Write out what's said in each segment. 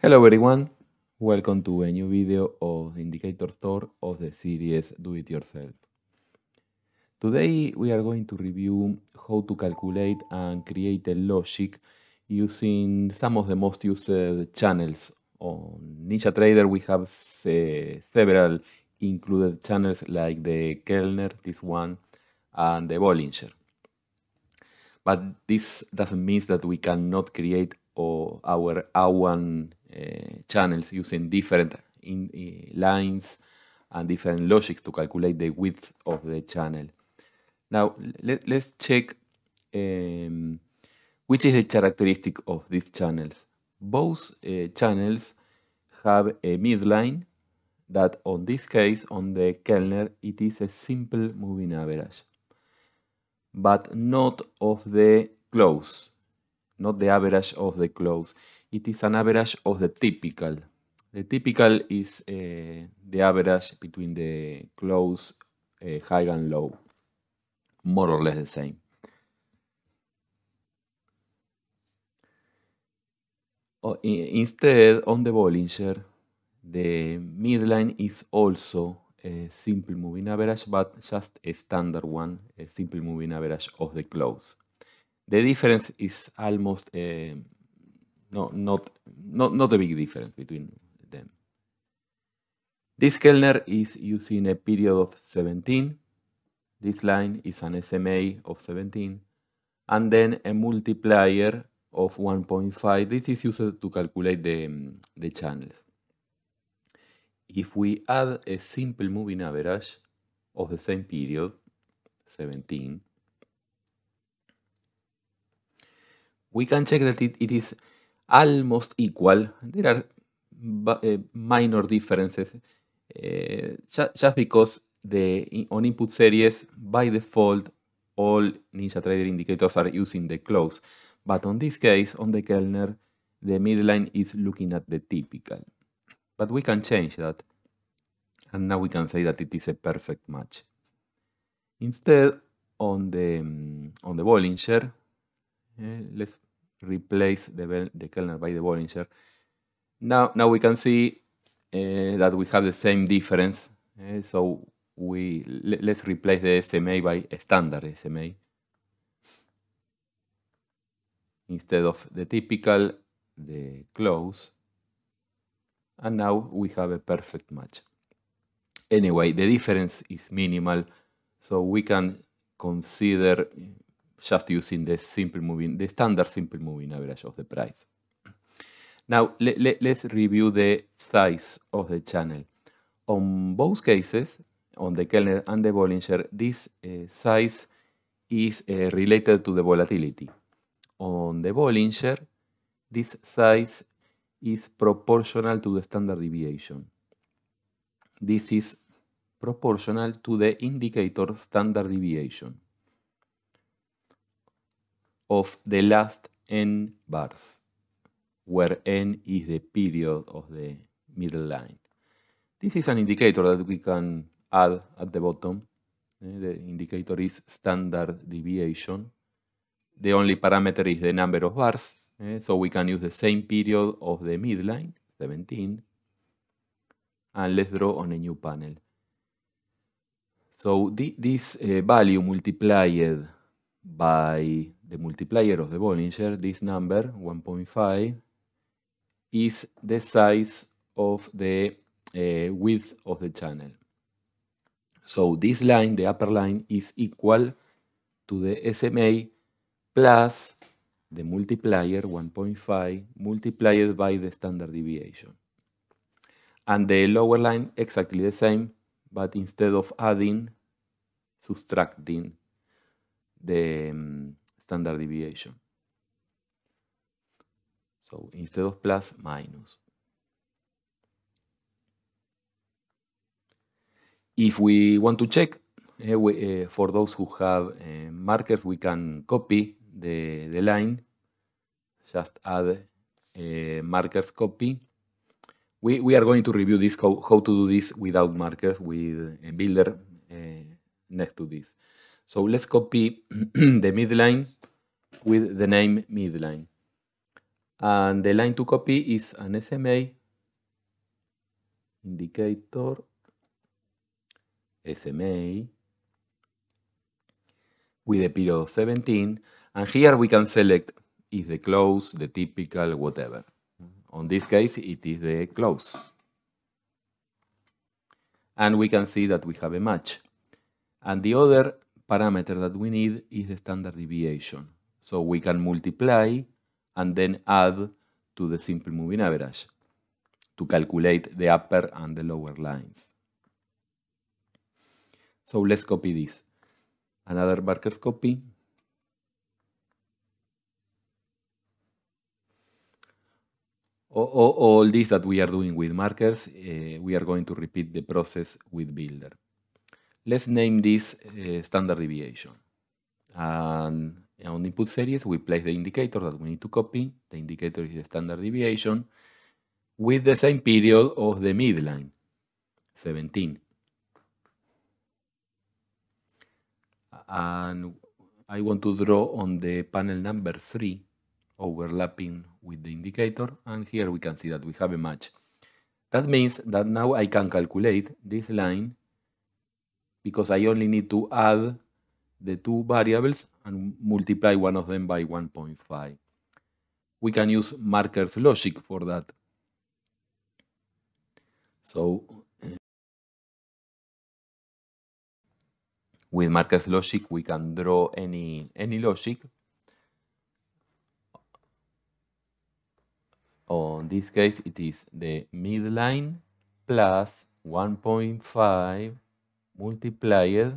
Hello everyone, welcome to a new video of Indicator Store of the series Do It Yourself. Today we are going to review how to calculate and create a logic using some of the most used uh, channels. On NinjaTrader we have several included channels like the Kellner, this one, and the Bollinger. But this doesn't mean that we cannot create our own Eh, channels using different in, eh, lines and different logics to calculate the width of the channel. Now let, us check um, which is the characteristic of these channels. Both uh, channels have a midline that on this case, on the Kellner, it is a simple moving average, but not of the close. not the average of the close, It is an average of the typical. The typical is eh, the average between the close eh, high and low. More or less the same. Oh, instead, on the Bollinger, the midline is also a simple moving average, but just a standard one, a simple moving average of the close. the difference is almost uh, no, not, not, not a big difference between them. This Kellner is using a period of 17. This line is an SMA of 17. And then a multiplier of 1.5. This is used to calculate the, the channels. If we add a simple moving average of the same period, 17, we can check that it, it is almost equal. There are uh, minor differences uh, just because the on input series by default all NinjaTrader indicators are using the close. But on this case, on the Kellner, the midline is looking at the typical. But we can change that. And now we can say that it is a perfect match. Instead, on the, um, on the Bollinger, Eh, let's replace the, the Kellner by the Bollinger. Now, now we can see eh, that we have the same difference. Eh, so we let's replace the SMA by standard SMA instead of the typical the close and now we have a perfect match anyway the difference is minimal so we can consider just using the simple moving, the standard simple moving average of the price. Now let, let, let's review the size of the channel. On both cases, on the Kellner and the Bollinger, this uh, size is uh, related to the volatility. On the Bollinger, this size is proportional to the standard deviation. This is proportional to the indicator standard deviation of the last n bars, where n is the period of the middle line. This is an indicator that we can add at the bottom. Eh? The indicator is standard deviation. The only parameter is the number of bars, eh? so we can use the same period of the midline, 17, and let's draw on a new panel. So this uh, value multiplied by the multiplier of the Bollinger, this number, 1.5, is the size of the uh, width of the channel. So this line, the upper line, is equal to the SMA plus the multiplier 1.5 multiplied by the standard deviation. And the lower line exactly the same, but instead of adding, subtracting the um, standard deviation. So instead of plus, minus. If we want to check uh, we, uh, for those who have uh, markers, we can copy the, the line, just add markers copy. We, we are going to review this, how, how to do this without markers with a builder next to this. So let's copy the midline with the name midline. And the line to copy is an SMA indicator SMA with a period of 17 and here we can select is the close, the typical, whatever. On this case it is the close. And we can see that we have a match. And the other parameter that we need is the standard deviation. So we can multiply and then add to the simple moving average to calculate the upper and the lower lines. So let's copy this. Another marker's copy. All, all this that we are doing with markers, uh, we are going to repeat the process with Builder. Let's name this uh, standard deviation. And on input series, we place the indicator that we need to copy. The indicator is the standard deviation with the same period of the midline, 17. And I want to draw on the panel number 3 overlapping with the indicator and here we can see that we have a match. That means that now I can calculate this line because I only need to add the two variables and multiply one of them by 1.5. We can use marker's logic for that. So eh, with marker's logic we can draw any, any logic. On this case it is the midline plus 1.5 multiplied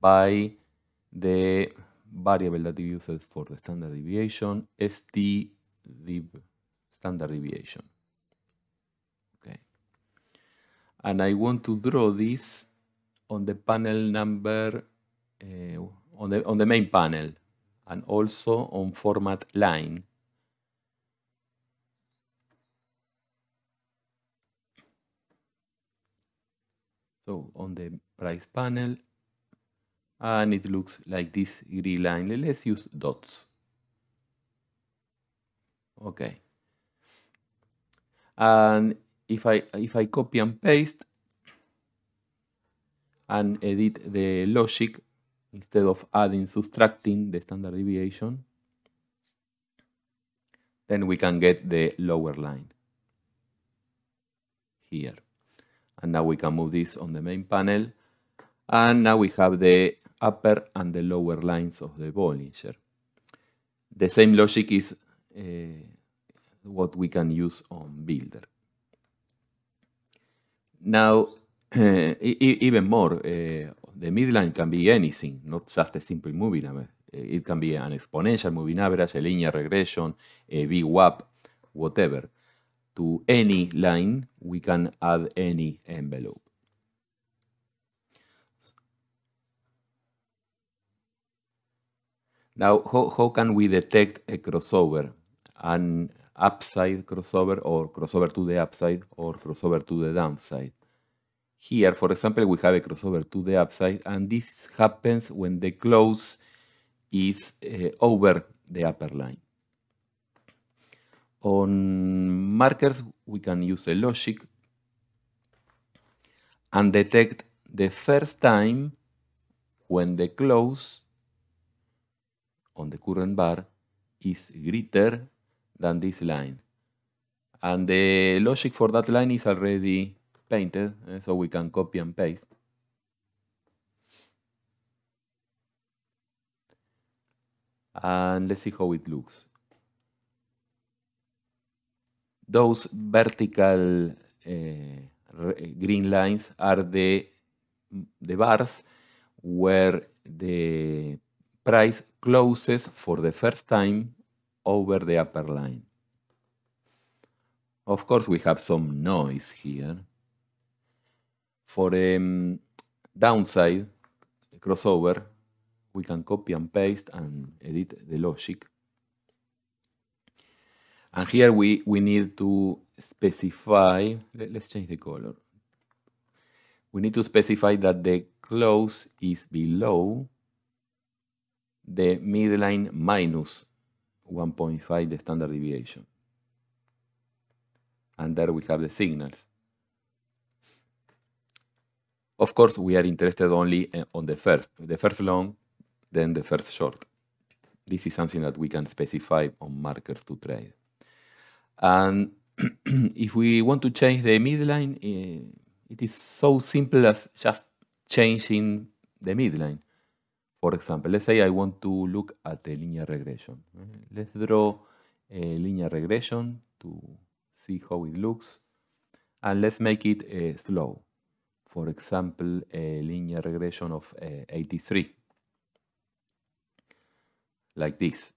by the variable that we used for the standard deviation, st standard deviation. Okay. And I want to draw this on the panel number, uh, on, the, on the main panel, and also on format line. So on the price panel, and it looks like this green line. Let's use dots. Okay. And if I if I copy and paste and edit the logic instead of adding subtracting the standard deviation, then we can get the lower line here. And now we can move this on the main panel. And now we have the upper and the lower lines of the Bollinger. The same logic is eh, what we can use on Builder. Now, eh, e, e, even more, eh, the midline can be anything, not just a simple moving average. It can be an exponential moving average, a linear regression, a VWAP, whatever. to any line, we can add any envelope. Now, how, how can we detect a crossover, an upside crossover or crossover to the upside or crossover to the downside? Here, for example, we have a crossover to the upside and this happens when the close is uh, over the upper line. On markers, we can use a logic and detect the first time when the close on the current bar is greater than this line. And the logic for that line is already painted, eh, so we can copy and paste. And let's see how it looks those vertical eh, eh, green lines are the, the bars where the price closes for the first time over the upper line. Of course, we have some noise here. For a um, downside crossover, we can copy and paste and edit the logic. And here we, we need to specify, let, us change the color. We need to specify that the close is below the midline minus 1.5, the standard deviation. And there we have the signals. Of course, we are interested only eh, on the first, the first long, then the first short. This is something that we can specify on markers to trade. And if we want to change the midline, eh, it is so simple as just changing the midline. For example, let's say I want to look at the linear regression. Let's draw a linear regression to see how it looks. And let's make it uh, slow. For example, a linear regression of uh, 83. Like this.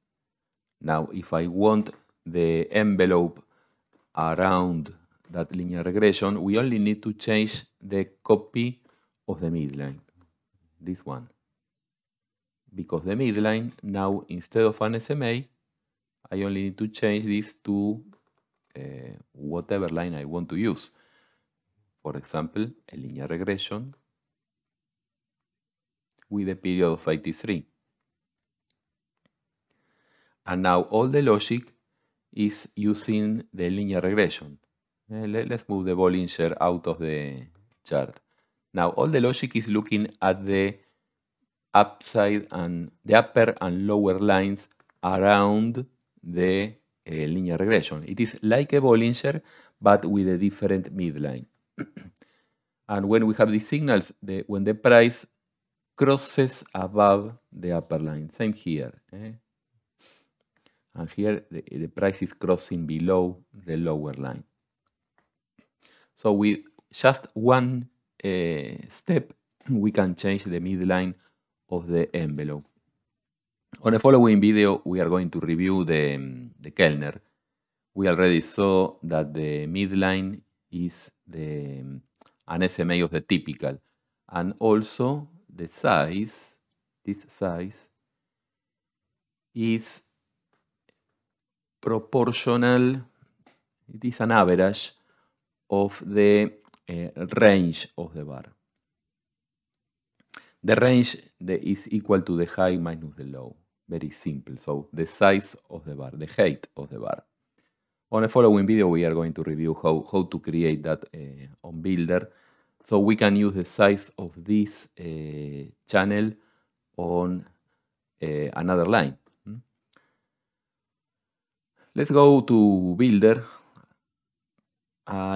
Now, if I want the envelope around that linear regression, we only need to change the copy of the midline, this one. Because the midline, now instead of an SMA, I only need to change this to uh, whatever line I want to use. For example, a linear regression with a period of 83. And now all the logic is using the linear regression. Eh, let's move the Bollinger out of the chart. Now all the logic is looking at the upside and the upper and lower lines around the uh, linear regression. It is like a Bollinger but with a different midline. and when we have these signals, the, when the price crosses above the upper line, same here. Eh? and here the, the price is crossing below the lower line. So with just one uh, step, we can change the midline of the envelope. On the following video, we are going to review the, um, the Kellner. We already saw that the midline is the, um, an SMA of the typical. And also the size, this size, is proportional, it is an average of the uh, range of the bar. The range the, is equal to the high minus the low. Very simple. So the size of the bar, the height of the bar. On the following video, we are going to review how, how to create that uh, on Builder. So we can use the size of this uh, channel on another line. Let's go to Builder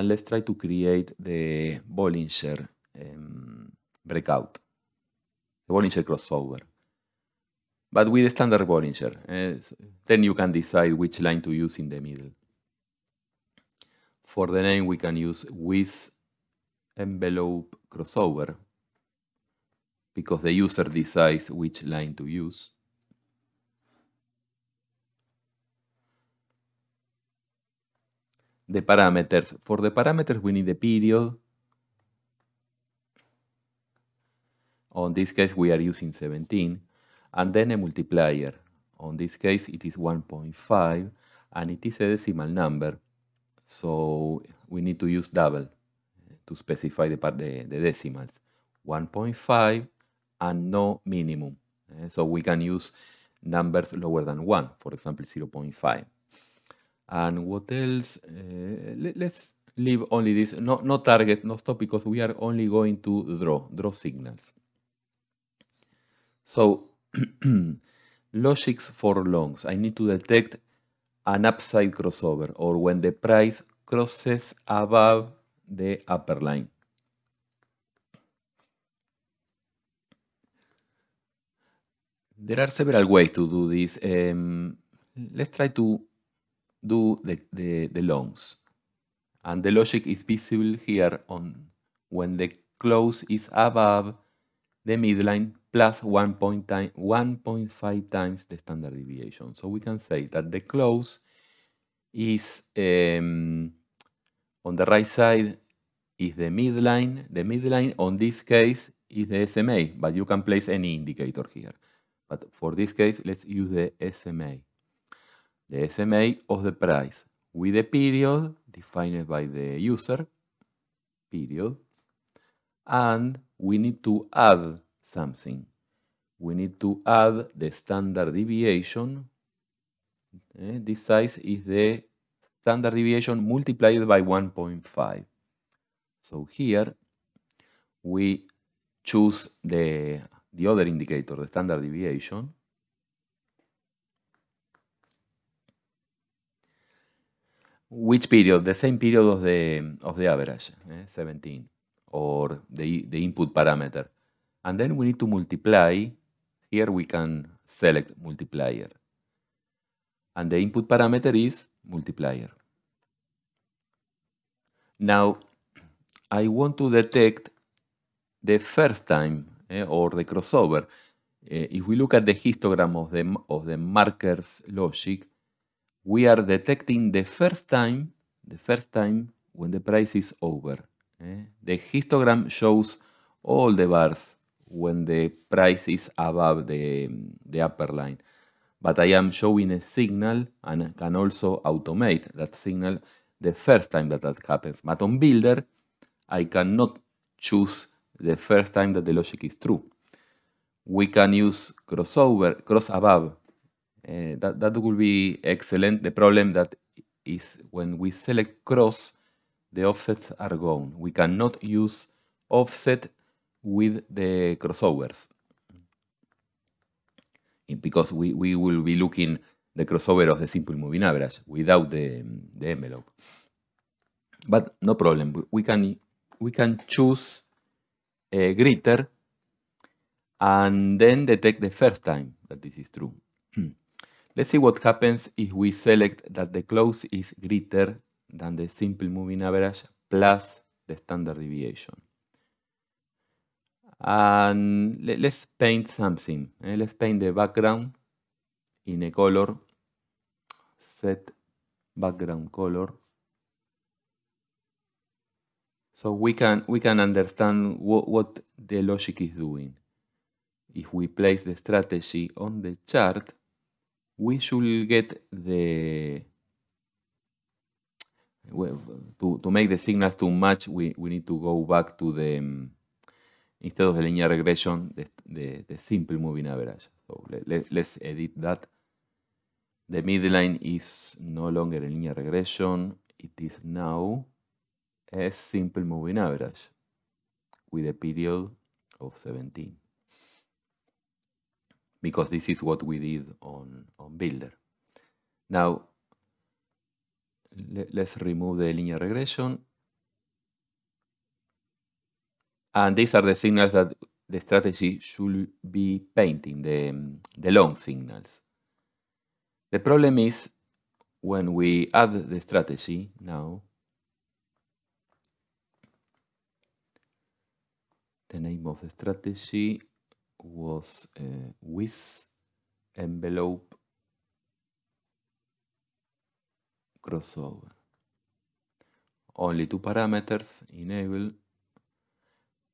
let's try to create the Bollinger um, breakout, the Bollinger crossover. But with a standard Bollinger, uh, then you can decide which line to use in the middle. For the name, we can use with envelope crossover because the user decides which line to use. the parameters. For the parameters, we need a period. On this case, we are using 17. And then a multiplier. On this case, it is 1.5, and it is a decimal number. So we need to use double to specify the, the, the decimals. 1.5 and no minimum. Eh, so we can use numbers lower than 1, for example 0.5. And what else? Uh, eh, let, us leave only this, no, no target, no stop, because we are only going to draw, draw signals. So, logics for longs. I need to detect an upside crossover, or when the price crosses above the upper line. There are several ways to do this. Um, let's try to do the, the, the loans. And the logic is visible here on when the close is above the midline plus 1.5 times the standard deviation. So we can say that the close is um, on the right side is the midline. The midline on this case is the SMA, but you can place any indicator here. But for this case, let's use the SMA the SMA of the price with a period defined by the user, period, and we need to add something. We need to add the standard deviation. Eh, this size is the standard deviation multiplied by 1.5. So here we choose the, the other indicator, the standard deviation, Which period? The same period of the, of the average, 17, eh, or the, the input parameter. And then we need to multiply. Here we can select multiplier. And the input parameter is multiplier. Now, I want to detect the first time eh, or the crossover. Eh, if we look at the histogram of the, of the markers logic, we are detecting the first time, the first time when the price is over. Eh? The histogram shows all the bars when the price is above the, the upper line. But I am showing a signal and can also automate that signal the first time that that happens. But on Builder, I cannot choose the first time that the logic is true. We can use crossover, cross above Eh, that, that will be excellent. The problem that is when we select cross, the offsets are gone. We cannot use offset with the crossovers because we, we will be looking the crossover of the simple moving average without the, the envelope. But no problem, we can, we can choose a gritter and then detect the first time that this is true. Let's see what happens if we select that the close is greater than the simple moving average plus the standard deviation. And let's paint something. Eh? Let's paint the background in a color. Set background color. So we can we can understand what, what the logic is doing. If we place the strategy on the chart, We should get the... to, to, make the signals too much, we, we need to go back to the... Mm, instead of the linear regression, the, the, simple moving average. So let's edit that. The midline is no longer a linear regression. It is now a simple moving average with a period of 17. because this is what we did on, on Builder. Now, le let's remove the linear regression. And these are the signals that the strategy should be painting, the, the long signals. The problem is when we add the strategy now, the name of the strategy was uh, with envelope crossover. Only two parameters, enable,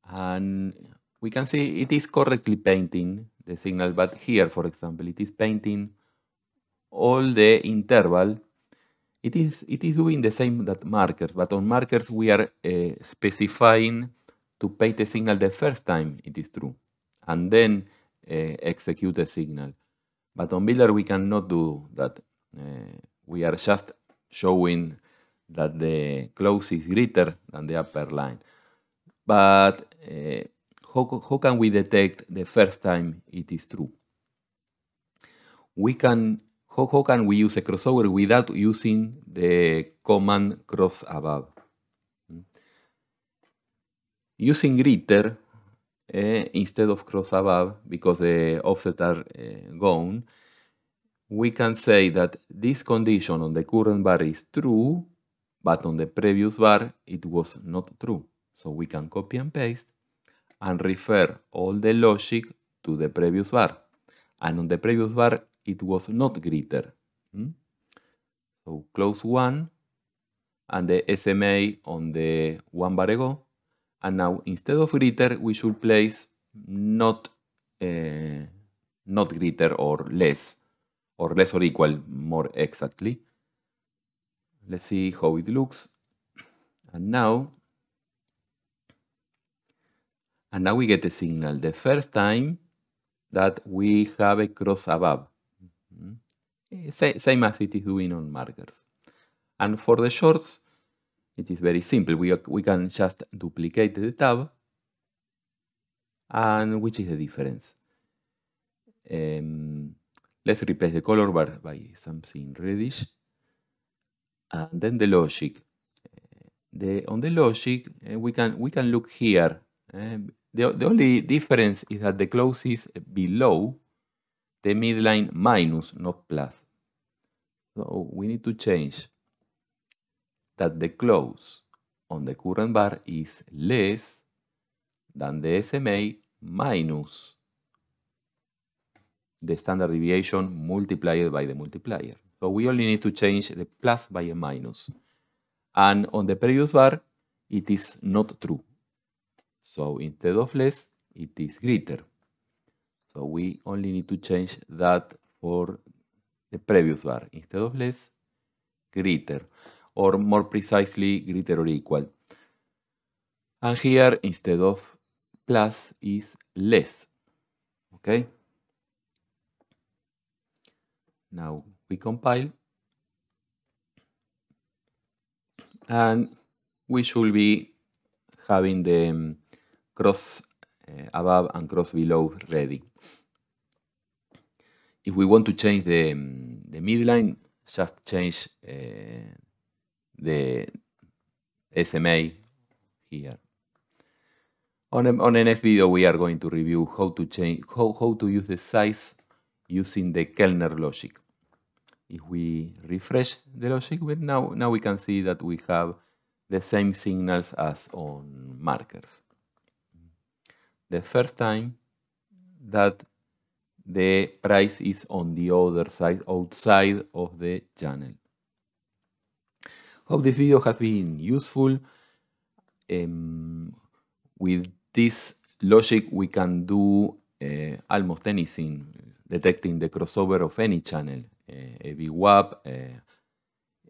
and we can see it is correctly painting the signal, but here, for example, it is painting all the interval. It is, it is doing the same that markers, but on markers we are uh, specifying to paint the signal the first time it is true and then uh, execute a signal. But on Builder, we cannot do that. Uh, we are just showing that the close is greater than the upper line. But uh, how, how can we detect the first time it is true? We can how, how can we use a crossover without using the command cross above? Hmm? Using greater, Eh, instead of cross above, because the offset are eh, gone, we can say that this condition on the current bar is true, but on the previous bar it was not true. So we can copy and paste and refer all the logic to the previous bar. And on the previous bar it was not greater. Hmm? So close one and the SMA on the one bar ago and now instead of greater, we should place not uh, not greater or less, or less or equal more exactly. Let's see how it looks. And now, and now we get the signal the first time that we have a cross above. Mm -hmm. Same as it is doing on markers. And for the shorts, it is very simple. We, we can just duplicate the tab. And which is the difference? Um, let's replace the color bar by something reddish. And then the logic. Uh, the, on the logic, uh, we, can, we can look here. Uh, the, the only difference is that the close is below the midline minus, not plus. So we need to change that the close on the current bar is less than the SMA minus the standard deviation multiplied by the multiplier. So we only need to change the plus by a minus. And on the previous bar, it is not true. So instead of less, it is greater. So we only need to change that for the previous bar. Instead of less, greater or more precisely greater or equal. And here, instead of plus, is less. Okay? Now we compile. And we should be having the um, cross uh, above and cross below ready. If we want to change the, um, the midline, just change uh, the SMA here. On, a, on the next video, we are going to review how to change how, how to use the size using the Kellner logic. If we refresh the logic, now, now we can see that we have the same signals as on markers. The first time that the price is on the other side, outside of the channel. Hope this video has been useful. Um, with this logic, we can do uh, almost anything, detecting the crossover of any channel, uh, a VWAP, uh, eh,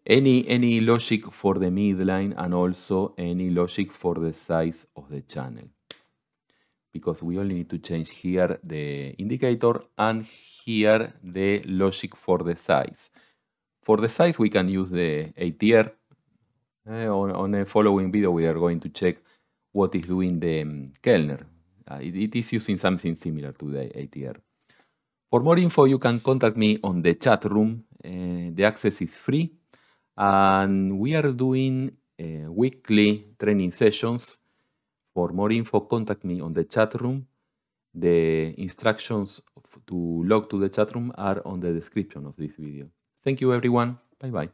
any, any logic for the midline, and also any logic for the size of the channel. Because we only need to change here the indicator and here the logic for the size. For the size, we can use the ATR Eh, on, on a following video, we are going to check what is doing the um, Kellner. Uh, it, it is using something similar to the ATR. For more info, you can contact me on the chat room. Eh, the access is free. And we are doing uh, weekly training sessions. For more info, contact me on the chat room. The instructions to log to the chat room are on the description of this video. Thank you, everyone. Bye-bye.